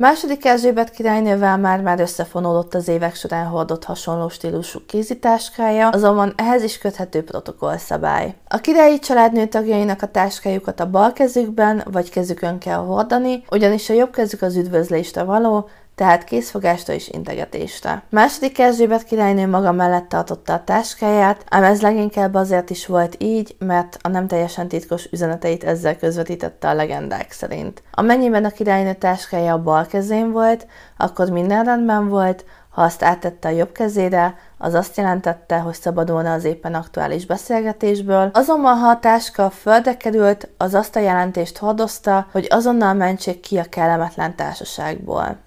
Második Erzsébet királynővel már már összefonódott az évek során hordott hasonló stílusú kézitáskája, azonban ehhez is köthető protokollszabály. A királyi családnő tagjainak a táskájukat a bal kezükben vagy kezükön kell hordani, ugyanis a jobb kezük az üdvözlésre való, tehát készfogástól és integetéstől. Második Erzsébet királynő maga mellett tartotta a táskáját, ám ez leginkább azért is volt így, mert a nem teljesen titkos üzeneteit ezzel közvetítette a legendák szerint. Amennyiben a királynő táskája a bal kezén volt, akkor minden rendben volt, ha azt áttette a jobb kezére, az azt jelentette, hogy szabadulna az éppen aktuális beszélgetésből. Azonban, ha a táska a földre került, az azt a jelentést hordozta, hogy azonnal mentsék ki a kellemetlen társaságból.